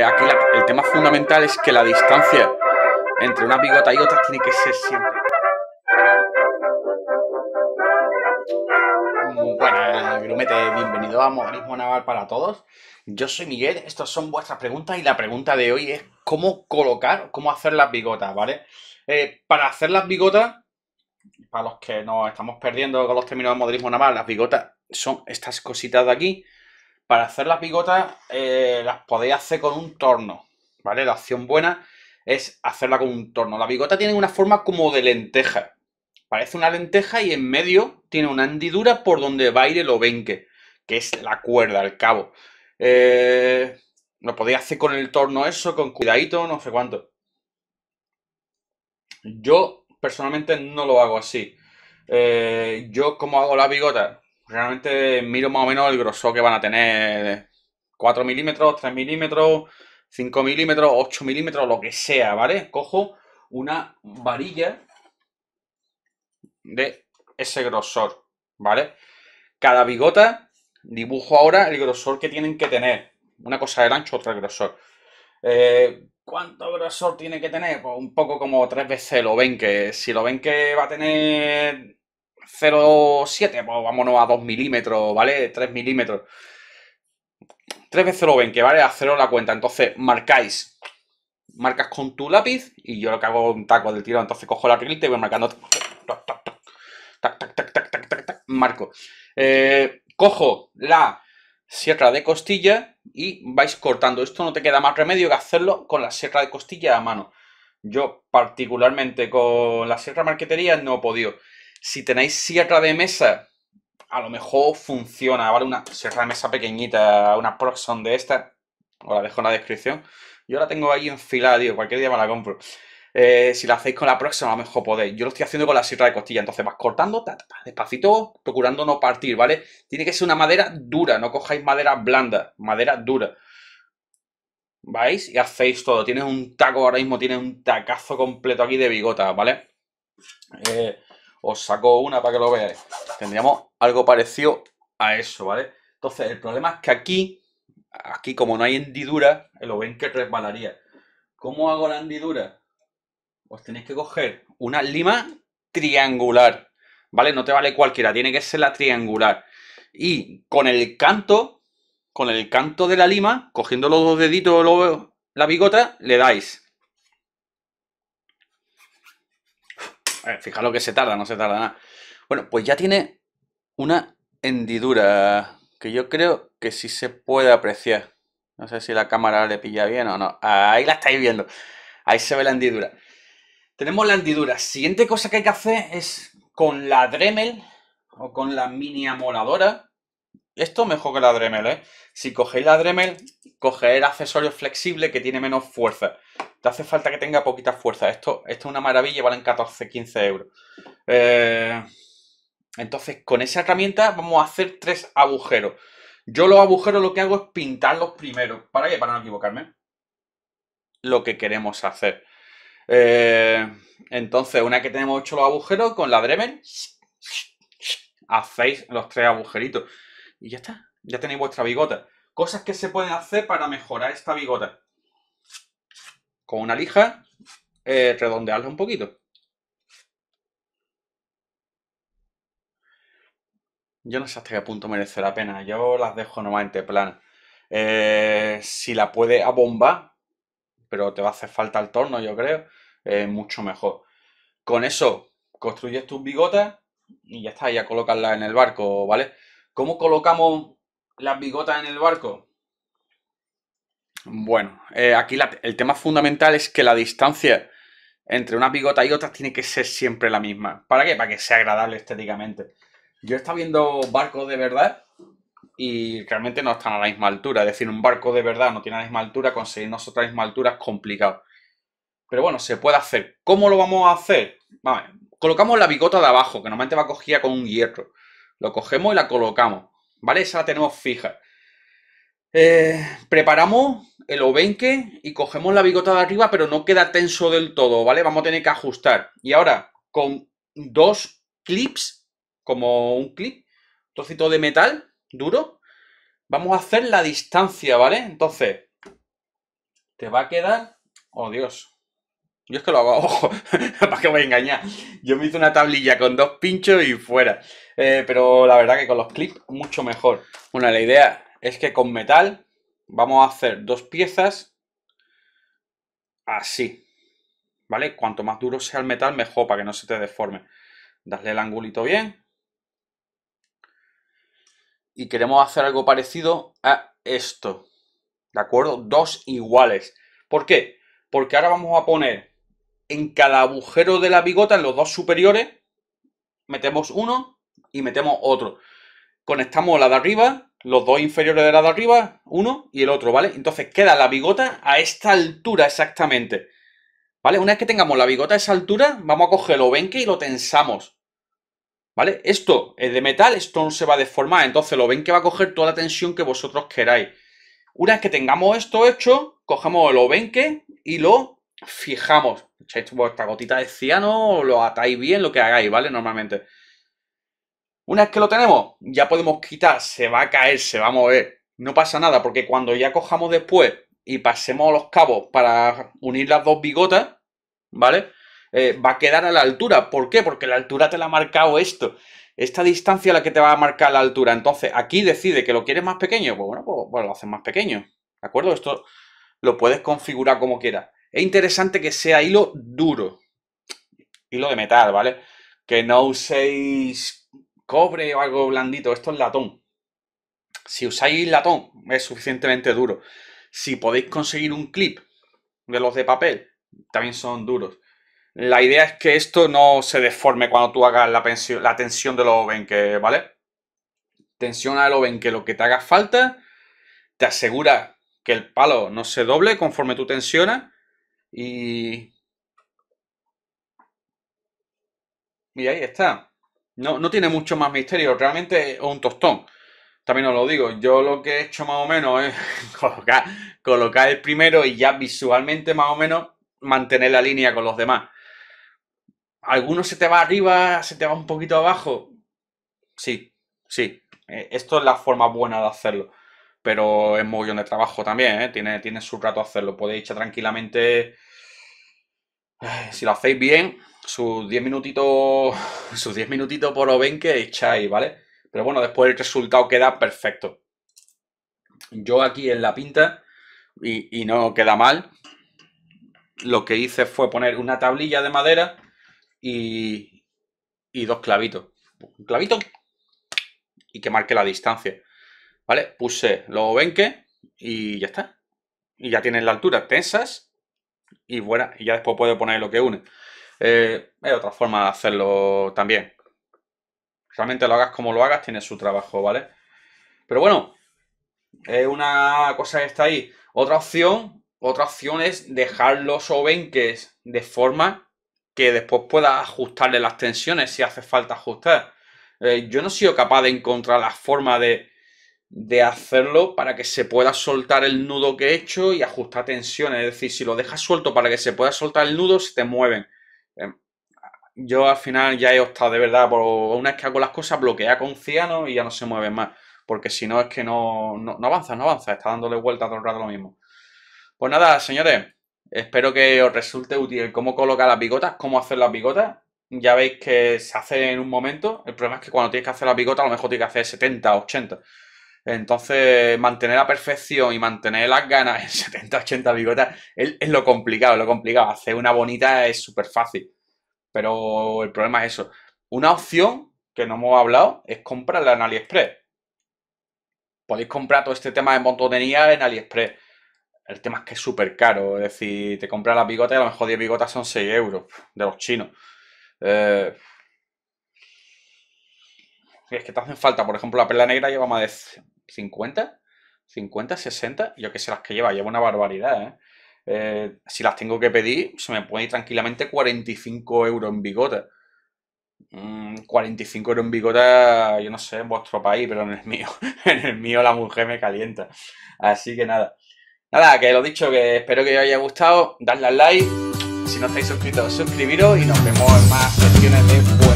Aquí el tema fundamental es que la distancia entre una bigota y otra tiene que ser siempre. Mm, bueno, grumete, bienvenido a Modernismo Naval para todos. Yo soy Miguel, estas son vuestras preguntas y la pregunta de hoy es cómo colocar, cómo hacer las bigotas, ¿vale? Eh, para hacer las bigotas, para los que nos estamos perdiendo con los términos de modernismo naval, las bigotas son estas cositas de aquí, para hacer las bigotas eh, las podéis hacer con un torno, ¿vale? La acción buena es hacerla con un torno. La bigota tiene una forma como de lenteja. Parece una lenteja y en medio tiene una hendidura por donde va a ir el que es la cuerda, el cabo. Eh, lo podéis hacer con el torno eso, con cuidadito, no sé cuánto. Yo personalmente no lo hago así. Eh, yo ¿cómo hago la bigota, realmente miro más o menos el grosor que van a tener. 4 milímetros, 3 milímetros, 5 milímetros, 8 milímetros, lo que sea, ¿vale? Cojo una varilla de ese grosor, ¿vale? Cada bigota dibujo ahora el grosor que tienen que tener. Una cosa el ancho, otra el grosor. Eh, ¿Cuánto grosor tiene que tener? Pues un poco como tres veces lo ven que. Si lo ven que va a tener 0,7, pues vámonos a 2 milímetros, ¿vale? 3 milímetros. 3 veces lo ven, que vale a cero la cuenta. Entonces marcáis, marcas con tu lápiz y yo lo que hago un taco del tiro. Entonces cojo la regla y voy marcando. Tac, tac, marco. Eh, cojo la sierra de costilla y vais cortando. Esto no te queda más remedio que hacerlo con la sierra de costilla a mano. Yo particularmente con la sierra marquetería no he podido. Si tenéis sierra de mesa, a lo mejor funciona, ¿vale? Una sierra de mesa pequeñita, una Proxon de esta, os la dejo en la descripción. Yo la tengo ahí enfilada, tío, cualquier día me la compro. Eh, si la hacéis con la próxima, a lo mejor podéis. Yo lo estoy haciendo con la sierra de costilla, entonces vas cortando ta, despacito, procurando no partir, ¿vale? Tiene que ser una madera dura, no cojáis madera blanda, madera dura. ¿Vais? Y hacéis todo. Tienes un taco ahora mismo, tienes un tacazo completo aquí de bigota, ¿vale? Eh, os saco una para que lo veáis. Tendríamos algo parecido a eso, ¿vale? Entonces, el problema es que aquí, aquí como no hay hendidura, lo ven que resbalaría. ¿Cómo hago la hendidura? pues tenéis que coger una lima triangular, ¿vale? No te vale cualquiera, tiene que ser la triangular. Y con el canto, con el canto de la lima, cogiendo los dos deditos, la bigota, le dais ver, que se tarda, no se tarda nada. Bueno, pues ya tiene una hendidura que yo creo que sí se puede apreciar. No sé si la cámara le pilla bien o no. Ahí la estáis viendo. Ahí se ve la hendidura. Tenemos la hendidura. Siguiente cosa que hay que hacer es con la Dremel o con la mini amoladora esto mejor que la Dremel, ¿eh? Si cogéis la Dremel, cogéis el accesorio flexible que tiene menos fuerza. Te hace falta que tenga poquita fuerza. Esto, es una maravilla, valen 14, 15 euros. Eh, entonces, con esa herramienta vamos a hacer tres agujeros. Yo los agujeros lo que hago es pintarlos primero. ¿Para qué? Para no equivocarme. Lo que queremos hacer. Eh, entonces, una que tenemos hecho los agujeros, con la Dremel, hacéis los tres agujeritos y ya está. Ya tenéis vuestra bigota. Cosas que se pueden hacer para mejorar esta bigota. Con una lija, eh, redondearla un poquito. Yo no sé hasta qué punto merece la pena. Yo las dejo normalmente plan. Eh, si la puede abombar, pero te va a hacer falta el torno, yo creo, mucho mejor. Con eso construyes tus bigotas y ya está, ya colocarla en el barco, ¿vale? ¿Cómo colocamos las bigotas en el barco? Bueno, eh, aquí el tema fundamental es que la distancia entre una bigota y otras tiene que ser siempre la misma. ¿Para qué? Para que sea agradable estéticamente. Yo he estado viendo barcos de verdad y realmente no están a la misma altura. Es decir, un barco de verdad no tiene la misma altura, conseguirnos nosotros la misma altura es complicado. Pero bueno, se puede hacer. ¿Cómo lo vamos a hacer? Vale, colocamos la bigota de abajo, que normalmente va cogida con un hierro. Lo cogemos y la colocamos, ¿vale? Esa la tenemos fija. Eh, preparamos el obenque y cogemos la bigota de arriba, pero no queda tenso del todo, ¿vale? Vamos a tener que ajustar. Y ahora, con dos clips, como un clip, un trocito de metal duro, vamos a hacer la distancia, ¿vale? Entonces, te va a quedar... ¡Oh, Dios! Yo es que lo hago, ojo, para que voy a engañar. Yo me hice una tablilla con dos pinchos y fuera. Eh, pero la verdad que con los clips mucho mejor. Bueno, la idea es que con metal vamos a hacer dos piezas así. ¿Vale? Cuanto más duro sea el metal, mejor para que no se te deforme. Darle el angulito bien. Y queremos hacer algo parecido a esto. ¿De acuerdo? Dos iguales. ¿Por qué? Porque ahora vamos a poner en cada agujero de la bigota, en los dos superiores, metemos uno y metemos otro. Conectamos la de arriba, los dos inferiores de la de arriba, uno y el otro, ¿vale? Entonces queda la bigota a esta altura exactamente. ¿Vale? Una vez que tengamos la bigota a esa altura, vamos a coger el obenque y lo tensamos. ¿Vale? Esto es de metal, esto no se va a deformar, entonces el obenque va a coger toda la tensión que vosotros queráis. Una vez que tengamos esto hecho, cogemos el obenque y lo fijamos, echáis vuestra gotita de ciano, lo atáis bien, lo que hagáis, ¿vale? Normalmente. Una vez que lo tenemos, ya podemos quitar, se va a caer, se va a mover. No pasa nada, porque cuando ya cojamos después y pasemos los cabos para unir las dos bigotas, ¿vale? Eh, va a quedar a la altura. ¿Por qué? Porque la altura te la ha marcado esto. Esta distancia a la que te va a marcar la altura. Entonces, aquí decide que lo quieres más pequeño. Pues bueno, pues, pues lo haces más pequeño. ¿De acuerdo? Esto lo puedes configurar como quieras. Es interesante que sea hilo duro, hilo de metal, ¿vale? Que no uséis cobre o algo blandito, esto es latón. Si usáis latón, es suficientemente duro. Si podéis conseguir un clip de los de papel, también son duros. La idea es que esto no se deforme cuando tú hagas la, tensión de tensión ven que ¿vale? Tensiona el que lo que te haga falta, te asegura que el palo no se doble conforme tú tensionas y, y ahí está. No, tiene mucho más misterio, realmente es un tostón. También os lo digo, yo lo que he hecho más o menos es colocar, colocar el primero y ya visualmente más o menos mantener la línea con los demás. ¿Alguno se te va arriba, se te va un poquito abajo. Sí, sí. Eh, esto es la forma buena de hacerlo pero es mogollón de trabajo también, ¿eh? Tiene, tiene su rato hacerlo. Podéis echar tranquilamente, eh, si lo hacéis bien, sus 10 minutitos, sus 10 minutitos por lo ven que echáis, ¿vale? Pero bueno, después el resultado queda perfecto. Yo aquí en la pinta, y, y no queda mal, lo que hice fue poner una tablilla de madera y, y dos clavitos. Un clavito y que marque la distancia. ¿Vale? Puse los que y ya está. Y ya tienes la altura tensas y buena. Y ya después puedo poner lo que une. hay eh, otra forma de hacerlo también. Realmente lo hagas como lo hagas, tiene su trabajo, ¿vale? Pero bueno, es una cosa que está ahí. Otra opción, otra opción es dejar los ovenques de forma que después pueda ajustarle las tensiones si hace falta ajustar. Eh, yo no he sido capaz de encontrar la forma de de hacerlo para que se pueda soltar el nudo que he hecho y ajustar tensión. Es decir, si lo dejas suelto para que se pueda soltar el nudo, se te mueven. Em, yo al final ya he optado de verdad por una vez que hago las cosas, bloquea con ciano y ya no se mueven más. Porque si no es que no, avanza, no avanza. Está dándole vuelta todo el rato lo mismo. Pues nada, señores. Espero que os resulte útil cómo colocar las bigotas, cómo hacer las bigotas. Ya veis que se hace en un momento. El problema es que cuando tienes que hacer las bigotas, a lo mejor tienes que hacer 70, 80. Entonces, mantener la perfección y mantener las ganas en 70, 80 bigotas es, lo complicado, lo complicado. Hacer una bonita es súper fácil. Pero el problema es eso. Una opción que no hemos hablado es comprarla en AliExpress. Podéis comprar todo este tema de montonería en AliExpress. El tema es que es súper caro. Es decir, te compras las bigotas y a lo mejor 10 bigotas son 6 euros de los chinos. Eh, es que te hacen falta, por ejemplo, la perla negra lleva más de 50, 50, 60, yo que sé las que lleva, lleva una barbaridad, ¿eh? ¿eh? si las tengo que pedir, se me puede ir tranquilamente 45 euros en bigota. Mm, 45 euros en bigota, yo no sé, en vuestro país, pero en el mío, en el mío la mujer me calienta. Así que nada. Nada, que lo dicho, que espero que os haya gustado. Dadle al like. Si no estáis suscritos, suscribiros y nos vemos en más sesiones de